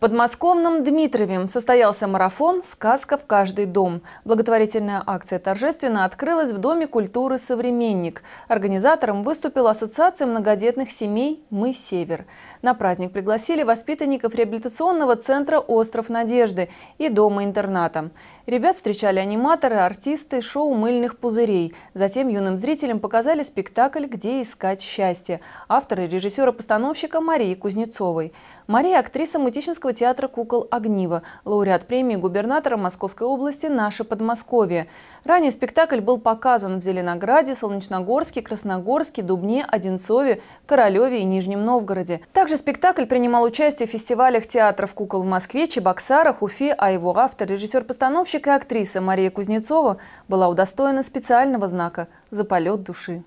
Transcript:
подмосковном Дмитрове состоялся марафон «Сказка в каждый дом». Благотворительная акция торжественно открылась в Доме культуры «Современник». Организатором выступила Ассоциация многодетных семей «Мы Север». На праздник пригласили воспитанников реабилитационного центра «Остров Надежды» и дома-интерната. Ребят встречали аниматоры, артисты, шоу «Мыльных пузырей». Затем юным зрителям показали спектакль «Где искать счастье» авторы режиссера-постановщика Марии Кузнецовой. Мария – актриса Мытищинского Московского театра кукол «Огниво», лауреат премии губернатора Московской области «Наше Подмосковье». Ранее спектакль был показан в Зеленограде, Солнечногорске, Красногорске, Дубне, Одинцове, Королеве и Нижнем Новгороде. Также спектакль принимал участие в фестивалях театров кукол в Москве, Чебоксарах, Уфе, а его автор, режиссер-постановщик и актриса Мария Кузнецова была удостоена специального знака «За полет души».